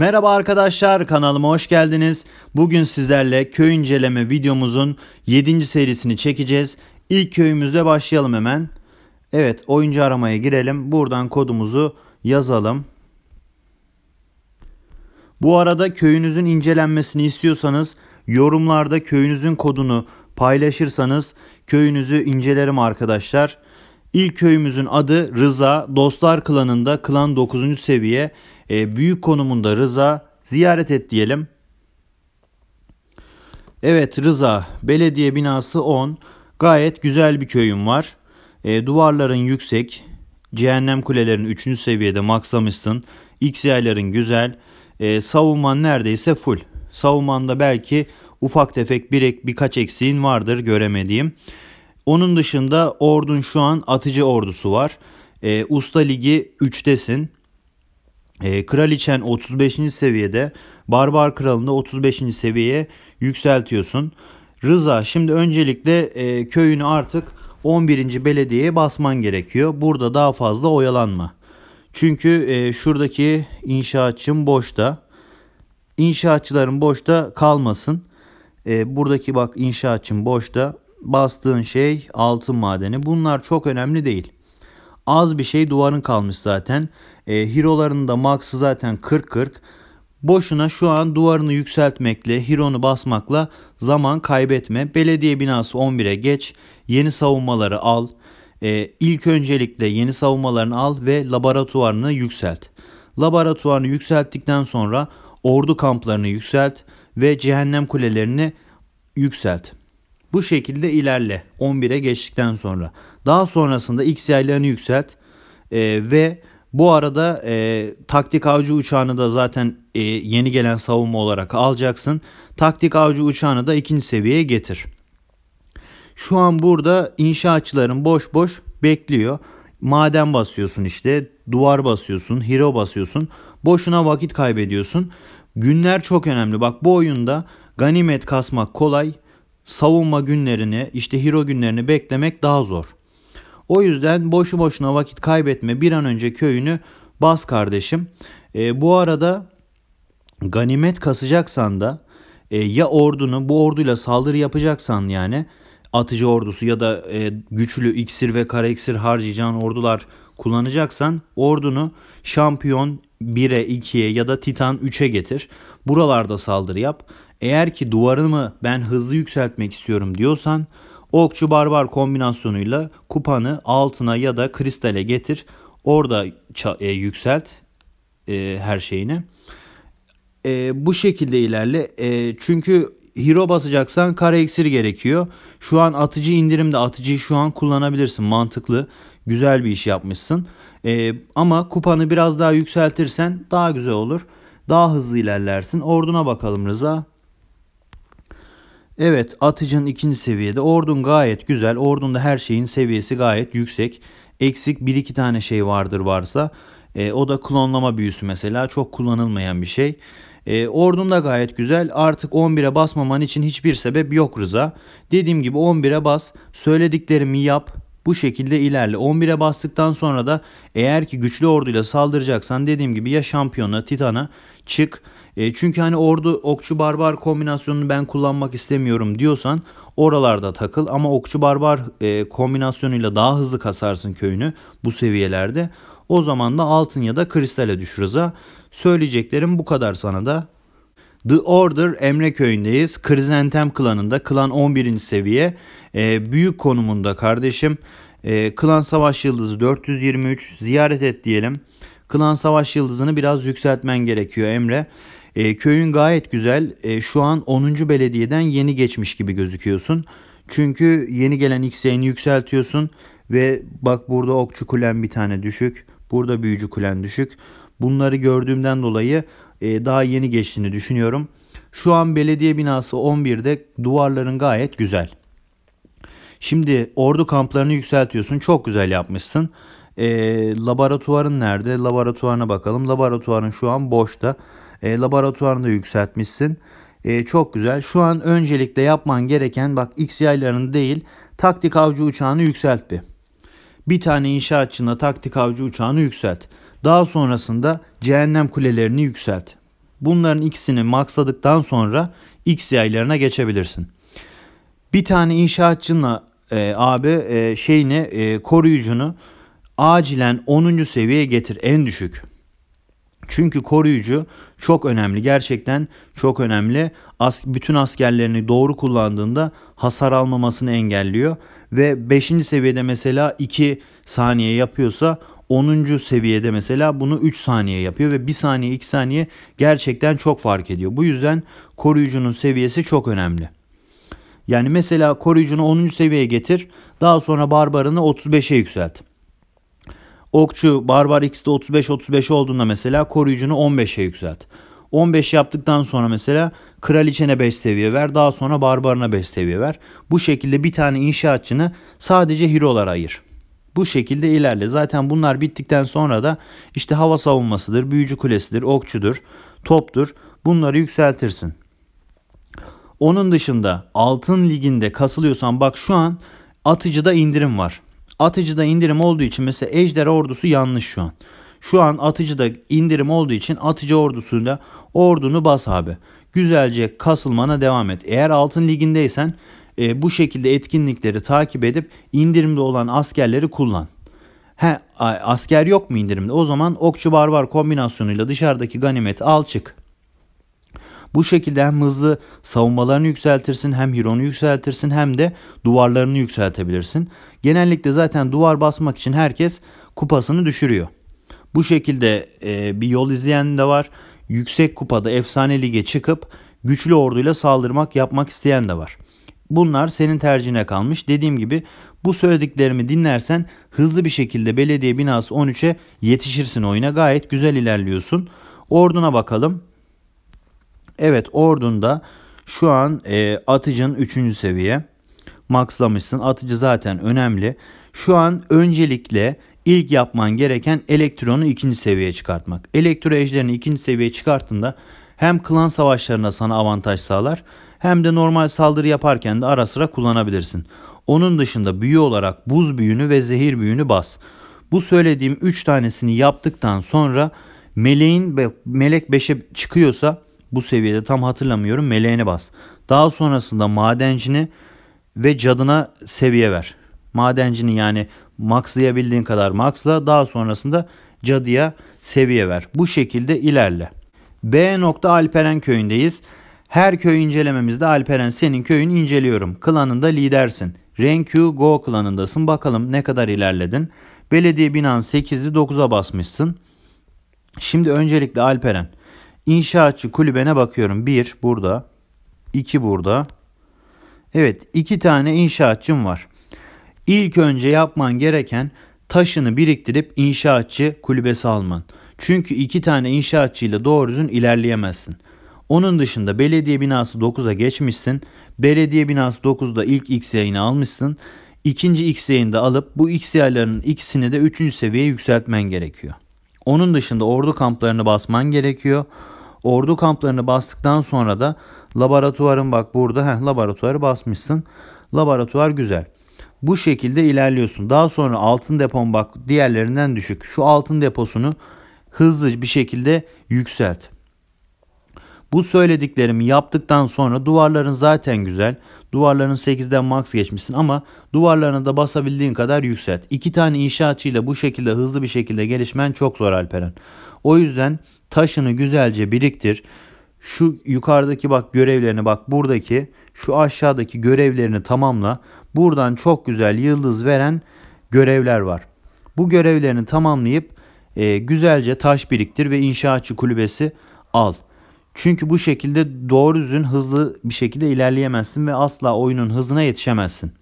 Merhaba arkadaşlar kanalıma hoş geldiniz. Bugün sizlerle köy inceleme videomuzun 7. serisini çekeceğiz. İlk köyümüzde başlayalım hemen. Evet oyuncu aramaya girelim. Buradan kodumuzu yazalım. Bu arada köyünüzün incelenmesini istiyorsanız yorumlarda köyünüzün kodunu paylaşırsanız köyünüzü incelerim arkadaşlar. İlk köyümüzün adı Rıza. Dostlar klanında klan 9. seviye e, büyük konumunda Rıza ziyaret et diyelim. Evet Rıza belediye binası 10 gayet güzel bir köyüm var. E, duvarların yüksek, cehennem kulelerin 3. seviyede maksamışsın, X yayların güzel, e, savunman neredeyse full. Savunmanda belki ufak tefek bir, birkaç eksiğin vardır göremediğim. Onun dışında ordun şu an atıcı ordusu var. E, Usta Ligi 3'tesin. E, kraliçen 35. seviyede, barbar kralını 35. seviyeye yükseltiyorsun. Rıza şimdi öncelikle e, köyünü artık 11. belediyeye basman gerekiyor. Burada daha fazla oyalanma. Çünkü e, şuradaki inşaatçım boşta. İnşaatçıların boşta kalmasın. E, buradaki bak inşaatçım boşta. Bastığın şey altın madeni. Bunlar çok önemli değil. Az bir şey duvarın kalmış zaten. E, hero'ların da max'ı zaten 40-40. Boşuna şu an duvarını yükseltmekle, Hiron'u basmakla zaman kaybetme. Belediye binası 11'e geç. Yeni savunmaları al. Ee, ilk öncelikle yeni savunmalarını al ve laboratuvarını yükselt. Laboratuvarını yükselttikten sonra ordu kamplarını yükselt ve cehennem kulelerini yükselt. Bu şekilde ilerle 11'e geçtikten sonra. Daha sonrasında X yaylarını yükselt e, ve bu arada e, taktik avcı uçağını da zaten e, yeni gelen savunma olarak alacaksın. Taktik avcı uçağını da ikinci seviyeye getir. Şu an burada inşaatçıların boş boş bekliyor. Maden basıyorsun işte, duvar basıyorsun, hero basıyorsun. Boşuna vakit kaybediyorsun. Günler çok önemli. Bak bu oyunda ganimet kasmak kolay savunma günlerini, işte hero günlerini beklemek daha zor. O yüzden boşu boşuna vakit kaybetme bir an önce köyünü bas kardeşim. E, bu arada ganimet kasacaksan da e, ya ordunu bu orduyla saldırı yapacaksan yani atıcı ordusu ya da e, güçlü iksir ve kara iksir harcayacağın ordular kullanacaksan ordunu şampiyon 1'e 2'ye ya da titan 3'e getir. Buralarda saldırı yap. Eğer ki duvarımı ben hızlı yükseltmek istiyorum diyorsan okçu barbar kombinasyonuyla kupanı altına ya da kristale getir. Orada e, yükselt e, her şeyini. E, bu şekilde ilerle. E, çünkü hero basacaksan kare eksir gerekiyor. Şu an atıcı indirimde atıcıyı şu an kullanabilirsin. Mantıklı. Güzel bir iş yapmışsın. E, ama kupanı biraz daha yükseltirsen daha güzel olur. Daha hızlı ilerlersin. Orduna bakalım Rıza. Evet Atıcı'nın ikinci seviyede. Ordun gayet güzel. Ordun'da her şeyin seviyesi gayet yüksek. Eksik bir iki tane şey vardır varsa. E, o da klonlama büyüsü mesela. Çok kullanılmayan bir şey. E, ordun da gayet güzel. Artık 11'e basmaman için hiçbir sebep yok Rıza. Dediğim gibi 11'e bas. Söylediklerimi yap. Bu şekilde ilerle. 11'e bastıktan sonra da eğer ki güçlü orduyla saldıracaksan dediğim gibi ya şampiyona, titana çık. E, çünkü hani ordu okçu barbar kombinasyonunu ben kullanmak istemiyorum diyorsan oralarda takıl ama okçu barbar e, kombinasyonuyla daha hızlı kasarsın köyünü bu seviyelerde. O zaman da altın ya da kristale düşürüz ha. Söyleyeceklerim bu kadar sana da The Order Emre köyündeyiz. Krizentem klanında. Klan 11. seviye. E, büyük konumunda kardeşim. E, klan Savaş Yıldızı 423. Ziyaret et diyelim. Klan Savaş Yıldızı'nı biraz yükseltmen gerekiyor Emre. E, köyün gayet güzel. E, şu an 10. belediyeden yeni geçmiş gibi gözüküyorsun. Çünkü yeni gelen XY'ni yükseltiyorsun. Ve bak burada okçu kulen bir tane düşük. Burada büyücü kulen düşük. Bunları gördüğümden dolayı e, daha yeni geçtiğini düşünüyorum. Şu an belediye binası 11'de duvarların gayet güzel. Şimdi ordu kamplarını yükseltiyorsun. Çok güzel yapmışsın. E, laboratuvarın nerede? Laboratuvarına bakalım. Laboratuvarın şu an boşta. E, laboratuvarını da yükseltmişsin. E, çok güzel. Şu an öncelikle yapman gereken bak X yaylarını değil taktik avcı uçağını yükselt bir. Bir tane inşaatçına taktik avcı uçağını yükselt. Daha sonrasında cehennem kulelerini yükselt. Bunların ikisini maksadıktan sonra X yaylarına geçebilirsin. Bir tane inşaatçınla e, abi e, şeyini e, koruyucunu acilen 10. seviyeye getir en düşük. Çünkü koruyucu çok önemli gerçekten çok önemli. As bütün askerlerini doğru kullandığında hasar almamasını engelliyor ve 5. seviyede mesela 2 saniye yapıyorsa 10. seviyede mesela bunu 3 saniye yapıyor ve 1 saniye 2 saniye gerçekten çok fark ediyor. Bu yüzden koruyucunun seviyesi çok önemli. Yani mesela koruyucunu 10. seviyeye getir daha sonra barbarını 35'e yükselt. Okçu barbar x'de 35-35 olduğunda mesela koruyucunu 15'e yükselt. 15 yaptıktan sonra mesela kraliçene 5 seviye ver daha sonra barbarına 5 seviye ver. Bu şekilde bir tane inşaatçını sadece hero'lara ayır. Bu şekilde ilerle. Zaten bunlar bittikten sonra da işte hava savunmasıdır, büyücü kulesidir, okçudur, toptur. Bunları yükseltirsin. Onun dışında altın liginde kasılıyorsan bak şu an atıcıda indirim var. Atıcıda indirim olduğu için mesela ejder ordusu yanlış şu an. Şu an atıcıda indirim olduğu için atıcı ordusunda ordunu bas abi. Güzelce kasılmana devam et. Eğer altın ligindeysen e, bu şekilde etkinlikleri takip edip indirimde olan askerleri kullan. He asker yok mu indirimde? O zaman okçu barbar kombinasyonuyla dışarıdaki ganimeti al çık. Bu şekilde hem hızlı savunmalarını yükseltirsin hem hironu yükseltirsin hem de duvarlarını yükseltebilirsin. Genellikle zaten duvar basmak için herkes kupasını düşürüyor. Bu şekilde e, bir yol izleyen de var. Yüksek kupada efsane lige çıkıp güçlü orduyla saldırmak yapmak isteyen de var. Bunlar senin tercihine kalmış. Dediğim gibi bu söylediklerimi dinlersen hızlı bir şekilde belediye binası 13'e yetişirsin oyuna. Gayet güzel ilerliyorsun. Orduna bakalım. Evet ordunda şu an e, atıcın 3. seviye. Maxlamışsın. Atıcı zaten önemli. Şu an öncelikle ilk yapman gereken elektronu ikinci seviyeye çıkartmak. Elektro ejderini ikinci seviyeye çıkarttığında hem klan savaşlarına sana avantaj sağlar hem de normal saldırı yaparken de ara sıra kullanabilirsin. Onun dışında büyü olarak buz büyünü ve zehir büyünü bas. Bu söylediğim 3 tanesini yaptıktan sonra meleğin melek 5'e çıkıyorsa bu seviyede tam hatırlamıyorum meleğini bas. Daha sonrasında madencini ve cadına seviye ver. Madencini yani maxlayabildiğin kadar maxla daha sonrasında cadıya seviye ver. Bu şekilde ilerle. B. Alperen köyündeyiz. Her köy incelememizde Alperen senin köyün inceliyorum. Klanında lidersin. Renku Go klanındasın. Bakalım ne kadar ilerledin. Belediye binanın 8'i 9'a basmışsın. Şimdi öncelikle Alperen. İnşaatçı kulübene bakıyorum. 1 burada. 2 burada. Evet 2 tane inşaatçım var. İlk önce yapman gereken taşını biriktirip inşaatçı kulübesi alman. Çünkü iki tane inşaatçıyla doğru düzgün ilerleyemezsin. Onun dışında belediye binası 9'a geçmişsin. Belediye binası 9'da ilk X yayını almışsın. İkinci X yayını da alıp bu X yaylarının ikisini de 3. seviyeye yükseltmen gerekiyor. Onun dışında ordu kamplarını basman gerekiyor. Ordu kamplarını bastıktan sonra da laboratuvarın bak burada heh, laboratuvarı basmışsın. Laboratuvar güzel. Bu şekilde ilerliyorsun. Daha sonra altın depon bak diğerlerinden düşük. Şu altın deposunu hızlı bir şekilde yükselt. Bu söylediklerimi yaptıktan sonra duvarların zaten güzel. Duvarların 8'den max geçmişsin ama duvarlarına da basabildiğin kadar yükselt. İki tane inşaatçıyla bu şekilde hızlı bir şekilde gelişmen çok zor Alperen. O yüzden taşını güzelce biriktir. Şu yukarıdaki bak görevlerini bak buradaki şu aşağıdaki görevlerini tamamla. Buradan çok güzel yıldız veren görevler var. Bu görevlerini tamamlayıp e, güzelce taş biriktir ve inşaatçı kulübesi al. Çünkü bu şekilde doğru düzgün hızlı bir şekilde ilerleyemezsin ve asla oyunun hızına yetişemezsin.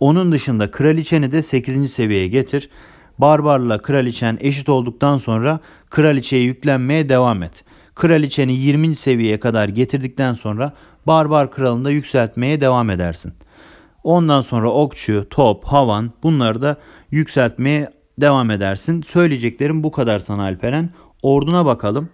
Onun dışında kraliçeni de 8. seviyeye getir. Barbarla kraliçen eşit olduktan sonra kraliçeye yüklenmeye devam et. Kraliçeni 20. seviyeye kadar getirdikten sonra barbar kralını da yükseltmeye devam edersin. Ondan sonra okçu, top, havan bunları da yükseltmeye devam edersin. Söyleyeceklerim bu kadar sana Alperen. Orduna bakalım.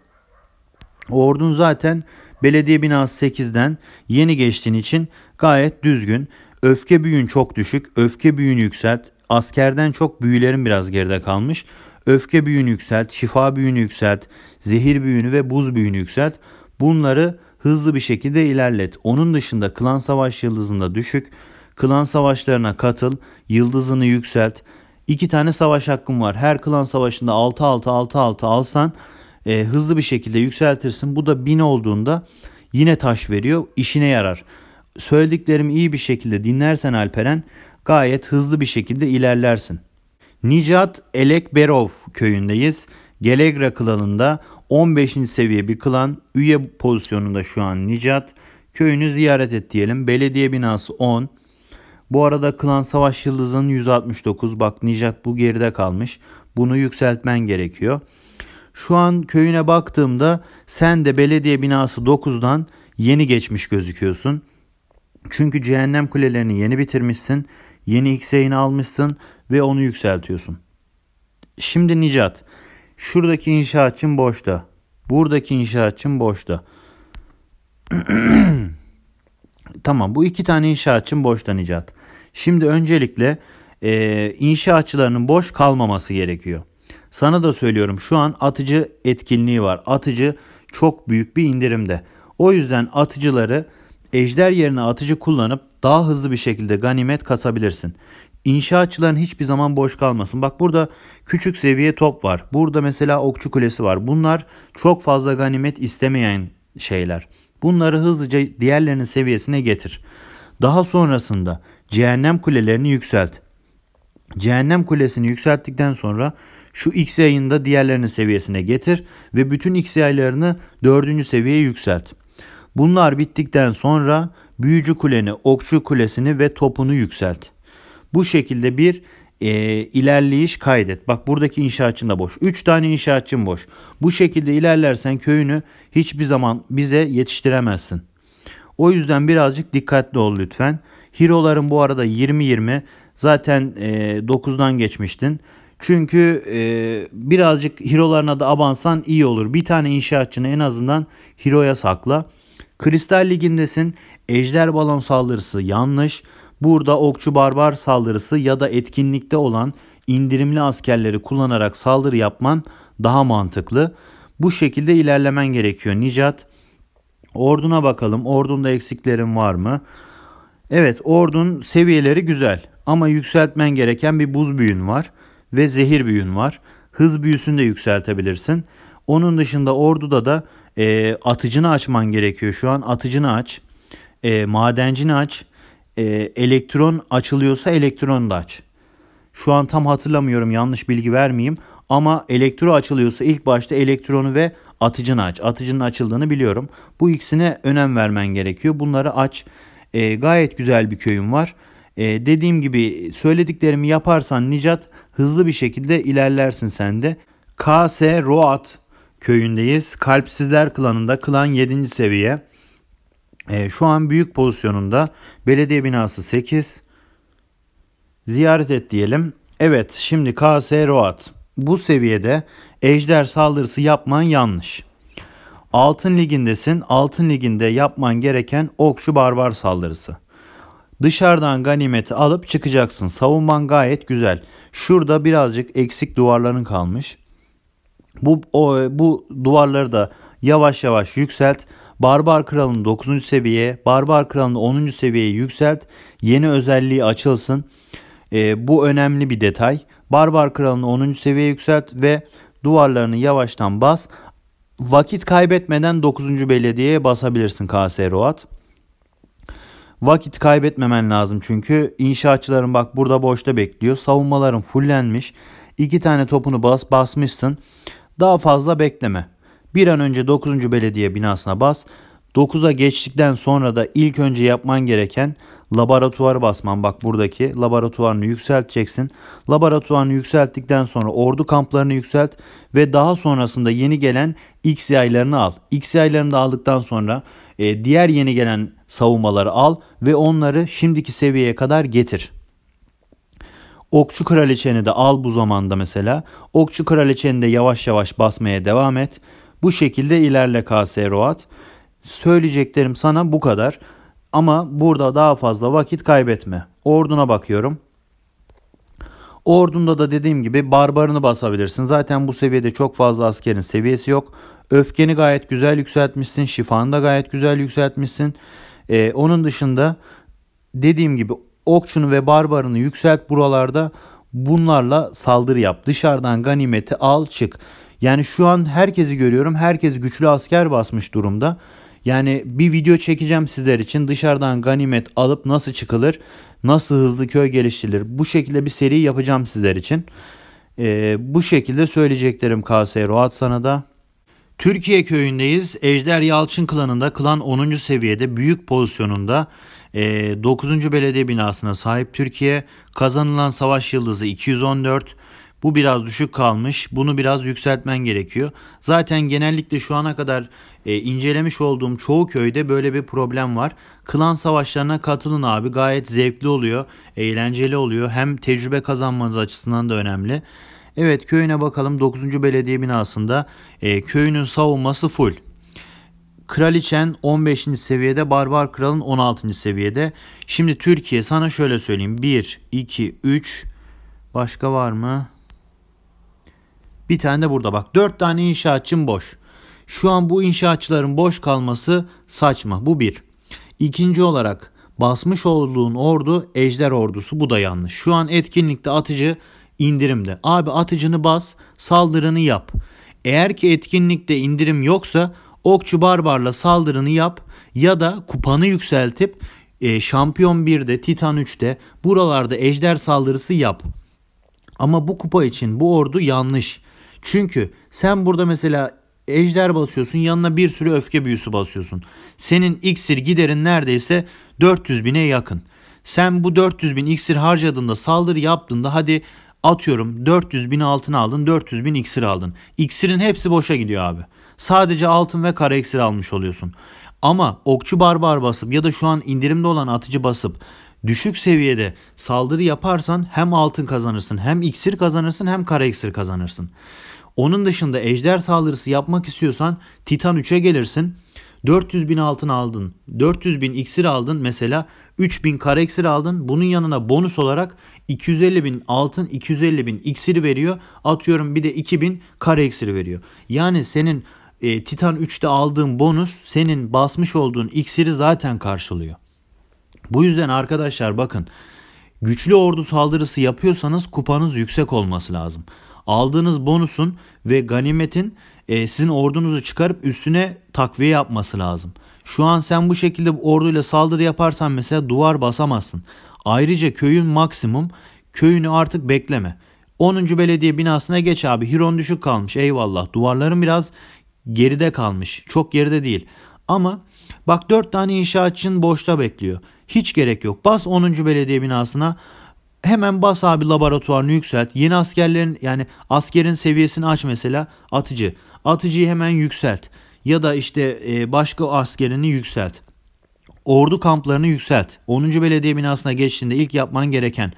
Ordun zaten belediye binası 8'den yeni geçtiğin için gayet düzgün. Öfke büyün çok düşük. Öfke büyün yükselt. Askerden çok büyülerin biraz geride kalmış. Öfke büyünü yükselt, şifa büyünü yükselt, zehir büyünü ve buz büyünü yükselt. Bunları hızlı bir şekilde ilerlet. Onun dışında klan savaş yıldızında düşük. Klan savaşlarına katıl, yıldızını yükselt. İki tane savaş hakkın var. Her klan savaşında 6-6-6-6 alsan e, hızlı bir şekilde yükseltirsin. Bu da 1000 olduğunda yine taş veriyor. İşine yarar. Söylediklerimi iyi bir şekilde dinlersen Alperen gayet hızlı bir şekilde ilerlersin. Nicat Elekberov köyündeyiz. Gelegra klanında 15. seviye bir klan üye pozisyonunda şu an Nicat. Köyünü ziyaret et diyelim. Belediye binası 10. Bu arada klan savaş yıldızın 169. Bak Nicat bu geride kalmış. Bunu yükseltmen gerekiyor. Şu an köyüne baktığımda sen de belediye binası 9'dan yeni geçmiş gözüküyorsun. Çünkü cehennem kulelerini yeni bitirmişsin, yeni Hüseyin'i almışsın ve onu yükseltiyorsun. Şimdi Nicat, şuradaki inşaatçın boşta, buradaki inşaatçın boşta. tamam bu iki tane inşaatçın boşta Nicat. Şimdi öncelikle e, inşaatçılarının boş kalmaması gerekiyor. Sana da söylüyorum şu an atıcı etkinliği var. Atıcı çok büyük bir indirimde. O yüzden atıcıları ejder yerine atıcı kullanıp daha hızlı bir şekilde ganimet kasabilirsin. İnşaatçıların hiçbir zaman boş kalmasın. Bak burada küçük seviye top var. Burada mesela okçu kulesi var. Bunlar çok fazla ganimet istemeyen şeyler. Bunları hızlıca diğerlerinin seviyesine getir. Daha sonrasında cehennem kulelerini yükselt. Cehennem kulesini yükselttikten sonra şu X yayında diğerlerinin seviyesine getir ve bütün X yaylarını 4. seviyeye yükselt. Bunlar bittikten sonra büyücü kuleni, okçu kulesini ve topunu yükselt. Bu şekilde bir e, ilerleyiş kaydet. Bak buradaki inşaatçın da boş. 3 tane inşaatçın boş. Bu şekilde ilerlersen köyünü hiçbir zaman bize yetiştiremezsin. O yüzden birazcık dikkatli ol lütfen. Hiroların bu arada 20-20 zaten e, 9'dan geçmiştin. Çünkü e, birazcık hirolarına da abansan iyi olur. Bir tane inşaatçını en azından hiroya sakla. Kristal Ligi'ndesin. Ejder balon saldırısı yanlış. Burada okçu barbar saldırısı ya da etkinlikte olan indirimli askerleri kullanarak saldırı yapman daha mantıklı. Bu şekilde ilerlemen gerekiyor Nicat. Orduna bakalım. Ordunda eksiklerin var mı? Evet ordun seviyeleri güzel ama yükseltmen gereken bir buz büyün var ve zehir büyün var. Hız büyüsünü de yükseltebilirsin. Onun dışında orduda da e, atıcını açman gerekiyor şu an. Atıcını aç. E, madencini aç. E, elektron açılıyorsa elektron da aç. Şu an tam hatırlamıyorum yanlış bilgi vermeyeyim. Ama elektro açılıyorsa ilk başta elektronu ve atıcını aç. Atıcının açıldığını biliyorum. Bu ikisine önem vermen gerekiyor. Bunları aç. E, gayet güzel bir köyüm var. E, dediğim gibi söylediklerimi yaparsan Nicat hızlı bir şekilde ilerlersin sen de. KS Roat köyündeyiz. Kalpsizler klanında klan 7. seviye. E, şu an büyük pozisyonunda. Belediye binası 8. Ziyaret et diyelim. Evet şimdi KS Roat. Bu seviyede ejder saldırısı yapman yanlış. Altın ligindesin. Altın liginde yapman gereken okçu barbar saldırısı. Dışarıdan ganimeti alıp çıkacaksın. Savunman gayet güzel. Şurada birazcık eksik duvarların kalmış. Bu o, bu duvarları da yavaş yavaş yükselt. Barbar Kralı'nı 9. seviyeye, Barbar Kralı'nı 10. seviyeye yükselt. Yeni özelliği açılsın. E, bu önemli bir detay. Barbar Kralı'nı 10. seviyeye yükselt ve duvarlarını yavaştan bas. Vakit kaybetmeden 9. belediyeye basabilirsin KS Roat. Vakit kaybetmemen lazım çünkü inşaatçıların bak burada boşta bekliyor. Savunmaların fullenmiş. İki tane topunu bas basmışsın. Daha fazla bekleme. Bir an önce 9. belediye binasına bas. 9'a geçtikten sonra da ilk önce yapman gereken laboratuvarı basman. Bak buradaki laboratuvarını yükselteceksin. Laboratuvarını yükselttikten sonra ordu kamplarını yükselt ve daha sonrasında yeni gelen X yaylarını al. X yaylarını da aldıktan sonra e, diğer yeni gelen savunmaları al ve onları şimdiki seviyeye kadar getir. Okçu kraliçeni de al bu zamanda mesela. Okçu kraliçeni de yavaş yavaş basmaya devam et. Bu şekilde ilerle KS Roat. Söyleyeceklerim sana bu kadar. Ama burada daha fazla vakit kaybetme. Orduna bakıyorum. Ordunda da dediğim gibi barbarını basabilirsin. Zaten bu seviyede çok fazla askerin seviyesi yok. Öfkeni gayet güzel yükseltmişsin. Şifanı da gayet güzel yükseltmişsin. E, onun dışında dediğim gibi okçunu ve barbarını yükselt buralarda bunlarla saldırı yap. Dışarıdan ganimeti al çık. Yani şu an herkesi görüyorum. Herkes güçlü asker basmış durumda. Yani bir video çekeceğim sizler için dışarıdan ganimet alıp nasıl çıkılır, nasıl hızlı köy geliştirilir. Bu şekilde bir seri yapacağım sizler için. Ee, bu şekilde söyleyeceklerim KS Roat sana da. Türkiye köyündeyiz. Ejder Yalçın klanında klan 10. seviyede büyük pozisyonunda 9. E, belediye binasına sahip Türkiye. Kazanılan savaş yıldızı 214. Bu biraz düşük kalmış. Bunu biraz yükseltmen gerekiyor. Zaten genellikle şu ana kadar e, incelemiş olduğum çoğu köyde böyle bir problem var. Klan savaşlarına katılın abi. Gayet zevkli oluyor. Eğlenceli oluyor. Hem tecrübe kazanmanız açısından da önemli. Evet köyüne bakalım 9. belediye binasında e, köyünün savunması full. Kraliçen 15. seviyede, Barbar Kral'ın 16. seviyede. Şimdi Türkiye sana şöyle söyleyeyim. 1, 2, 3. Başka var mı? Bir tane de burada bak. 4 tane inşaatçım boş. Şu an bu inşaatçıların boş kalması saçma. Bu bir. İkinci olarak basmış olduğun ordu ejder ordusu. Bu da yanlış. Şu an etkinlikte atıcı indirimde. Abi atıcını bas, saldırını yap. Eğer ki etkinlikte indirim yoksa okçu barbarla saldırını yap ya da kupanı yükseltip e, şampiyon 1'de, titan 3'te buralarda ejder saldırısı yap. Ama bu kupa için bu ordu yanlış. Çünkü sen burada mesela ejder basıyorsun yanına bir sürü öfke büyüsü basıyorsun. Senin iksir giderin neredeyse 400 bine yakın. Sen bu 400 bin iksir harcadığında saldırı yaptığında hadi Atıyorum 400 bin altın aldın 400 bin iksir aldın. İksirin hepsi boşa gidiyor abi. Sadece altın ve kara iksir almış oluyorsun. Ama okçu barbar basıp ya da şu an indirimde olan atıcı basıp düşük seviyede saldırı yaparsan hem altın kazanırsın hem iksir kazanırsın hem kara iksir kazanırsın. Onun dışında ejder saldırısı yapmak istiyorsan Titan 3'e gelirsin. 400 bin altın aldın. 400 bin iksir aldın mesela. 3 bin kara iksir aldın. Bunun yanına bonus olarak 250 bin altın 250 bin iksir veriyor. Atıyorum bir de 2 bin kara iksir veriyor. Yani senin e, Titan 3'te aldığın bonus senin basmış olduğun iksiri zaten karşılıyor. Bu yüzden arkadaşlar bakın güçlü ordu saldırısı yapıyorsanız kupanız yüksek olması lazım. Aldığınız bonusun ve ganimetin e, sizin ordunuzu çıkarıp üstüne takviye yapması lazım. Şu an sen bu şekilde orduyla saldırı yaparsan mesela duvar basamazsın. Ayrıca köyün maksimum köyünü artık bekleme. 10. belediye binasına geç abi. Hiron düşük kalmış eyvallah. Duvarların biraz geride kalmış. Çok geride değil. Ama bak 4 tane inşaatçın boşta bekliyor. Hiç gerek yok. Bas 10. belediye binasına. Hemen bas abi laboratuvarını yükselt. Yeni askerlerin yani askerin seviyesini aç mesela. Atıcı. Atıcıyı hemen yükselt. Ya da işte e, başka askerini yükselt. Ordu kamplarını yükselt. 10. belediye binasına geçtiğinde ilk yapman gereken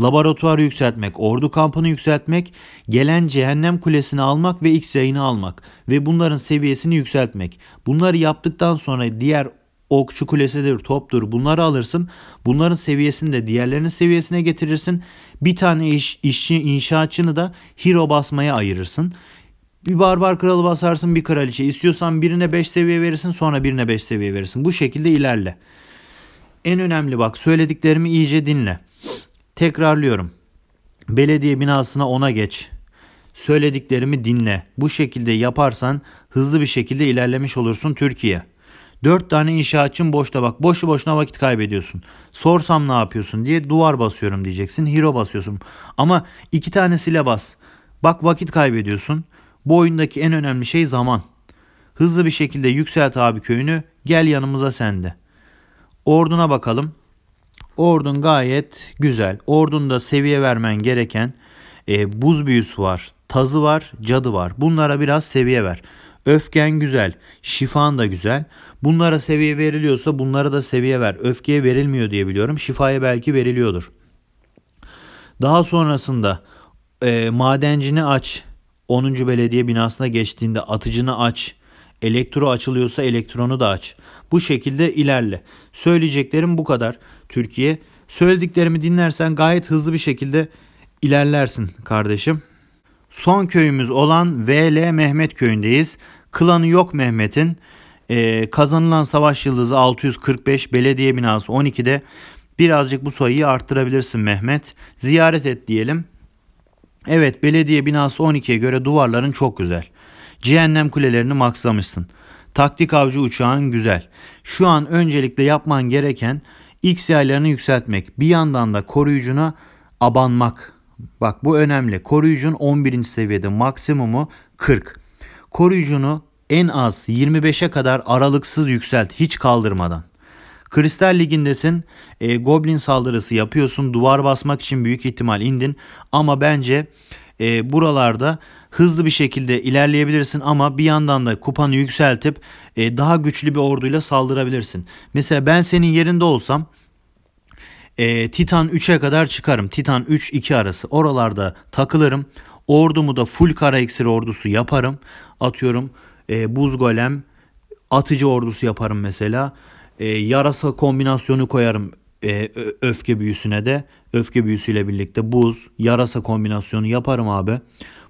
laboratuvarı yükseltmek, ordu kampını yükseltmek, gelen cehennem kulesini almak ve X yayını almak ve bunların seviyesini yükseltmek. Bunları yaptıktan sonra diğer okçu kulesidir, toptur bunları alırsın. Bunların seviyesini de diğerlerinin seviyesine getirirsin. Bir tane iş, işçi, inşaatçını da hero basmaya ayırırsın. Bir barbar kralı basarsın bir kraliçe. İstiyorsan birine 5 seviye verirsin sonra birine 5 seviye verirsin. Bu şekilde ilerle. En önemli bak söylediklerimi iyice dinle. Tekrarlıyorum. Belediye binasına ona geç. Söylediklerimi dinle. Bu şekilde yaparsan hızlı bir şekilde ilerlemiş olursun Türkiye. 4 tane inşaatçın boşta bak. Boşu boşuna vakit kaybediyorsun. Sorsam ne yapıyorsun diye duvar basıyorum diyeceksin. Hero basıyorsun. Ama iki tanesiyle bas. Bak vakit kaybediyorsun. Bu oyundaki en önemli şey zaman. Hızlı bir şekilde yükselt abi köyünü gel yanımıza sende. Orduna bakalım. Ordun gayet güzel. Ordunda seviye vermen gereken e, buz büyüsü var, tazı var, cadı var. Bunlara biraz seviye ver. Öfken güzel, şifan da güzel. Bunlara seviye veriliyorsa bunlara da seviye ver. Öfkeye verilmiyor diye biliyorum. Şifaya belki veriliyordur. Daha sonrasında e, madencini aç. 10. belediye binasına geçtiğinde atıcını aç. Elektro açılıyorsa elektronu da aç. Bu şekilde ilerle. Söyleyeceklerim bu kadar. Türkiye söylediklerimi dinlersen gayet hızlı bir şekilde ilerlersin kardeşim. Son köyümüz olan VL Mehmet köyündeyiz. Klanı yok Mehmet'in. Ee, kazanılan savaş yıldızı 645 belediye binası 12'de birazcık bu sayıyı arttırabilirsin Mehmet. Ziyaret et diyelim. Evet belediye binası 12'ye göre duvarların çok güzel. Cehennem kulelerini maksamışsın. Taktik avcı uçağın güzel. Şu an öncelikle yapman gereken X yaylarını yükseltmek. Bir yandan da koruyucuna abanmak. Bak bu önemli. Koruyucun 11. seviyede maksimumu 40. Koruyucunu en az 25'e kadar aralıksız yükselt hiç kaldırmadan. Kristal Ligi'ndesin. E, Goblin saldırısı yapıyorsun. Duvar basmak için büyük ihtimal indin. Ama bence e, buralarda hızlı bir şekilde ilerleyebilirsin ama bir yandan da kupanı yükseltip e, daha güçlü bir orduyla saldırabilirsin. Mesela ben senin yerinde olsam e, Titan 3'e kadar çıkarım. Titan 3-2 arası oralarda takılırım. Ordumu da full kara eksir ordusu yaparım. Atıyorum e, buz golem atıcı ordusu yaparım mesela. E, yarasa kombinasyonu koyarım e, öfke büyüsüne de. Öfke büyüsüyle birlikte buz, yarasa kombinasyonu yaparım abi.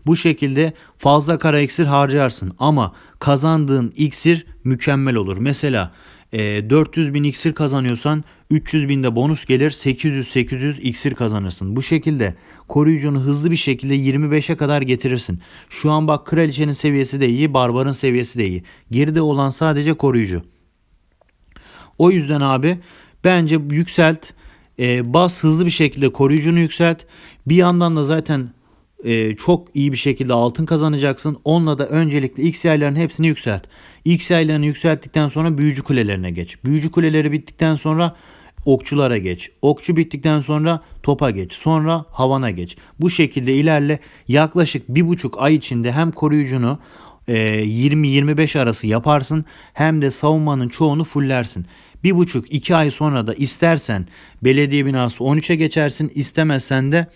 Bu şekilde fazla kara iksir harcarsın ama kazandığın iksir mükemmel olur. Mesela e, 400 bin iksir kazanıyorsan 300 binde bonus gelir 800-800 iksir kazanırsın. Bu şekilde koruyucunu hızlı bir şekilde 25'e kadar getirirsin. Şu an bak kraliçenin seviyesi de iyi barbarın seviyesi de iyi. Geride olan sadece koruyucu. O yüzden abi bence yükselt. E, bas hızlı bir şekilde koruyucunu yükselt. Bir yandan da zaten e, çok iyi bir şekilde altın kazanacaksın. Onunla da öncelikle X yaylarının hepsini yükselt. X yaylarını yükselttikten sonra büyücü kulelerine geç. Büyücü kuleleri bittikten sonra okçulara geç. Okçu bittikten sonra topa geç. Sonra havana geç. Bu şekilde ilerle. Yaklaşık bir buçuk ay içinde hem koruyucunu 20-25 ee, arası yaparsın hem de savunmanın çoğunu fullersin. Bir buçuk iki ay sonra da istersen belediye binası 13'e geçersin istemezsen de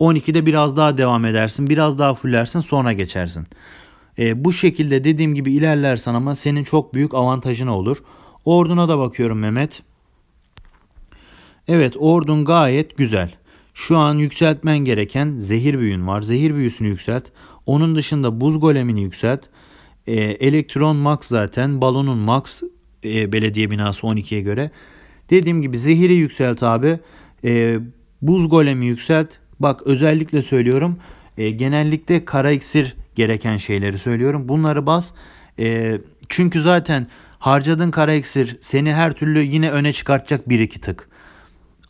12'de biraz daha devam edersin biraz daha fullersin sonra geçersin. E, bu şekilde dediğim gibi ilerlersen ama senin çok büyük avantajın olur. Orduna da bakıyorum Mehmet. Evet ordun gayet güzel. Şu an yükseltmen gereken zehir büyün var. Zehir büyüsünü yükselt. Onun dışında buz golemini yükselt. E, elektron max zaten. Balonun max e, belediye binası 12'ye göre. Dediğim gibi zehiri yükselt abi. E, buz golemi yükselt. Bak özellikle söylüyorum. E, genellikle kara iksir gereken şeyleri söylüyorum. Bunları bas. E, çünkü zaten harcadığın kara iksir seni her türlü yine öne çıkartacak bir iki tık.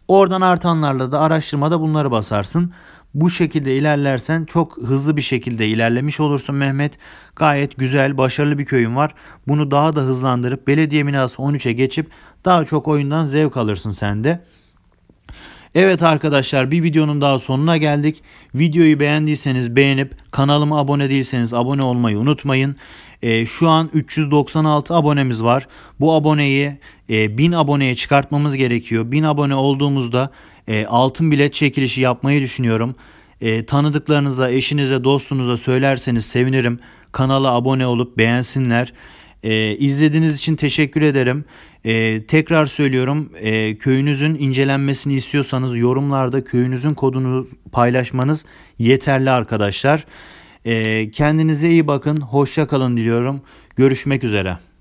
Oradan artanlarla da araştırmada bunları basarsın. Bu şekilde ilerlersen çok hızlı bir şekilde ilerlemiş olursun Mehmet. Gayet güzel, başarılı bir köyün var. Bunu daha da hızlandırıp belediye minası 13'e geçip daha çok oyundan zevk alırsın sen de. Evet arkadaşlar bir videonun daha sonuna geldik. Videoyu beğendiyseniz beğenip kanalıma abone değilseniz abone olmayı unutmayın. E, şu an 396 abonemiz var. Bu aboneyi e, 1000 aboneye çıkartmamız gerekiyor. 1000 abone olduğumuzda e, altın bilet çekilişi yapmayı düşünüyorum. E, tanıdıklarınıza, eşinize, dostunuza söylerseniz sevinirim. Kanala abone olup beğensinler. E, izlediğiniz için teşekkür ederim. E, tekrar söylüyorum e, köyünüzün incelenmesini istiyorsanız yorumlarda köyünüzün kodunu paylaşmanız yeterli arkadaşlar. E, kendinize iyi bakın. Hoşça kalın diliyorum. Görüşmek üzere.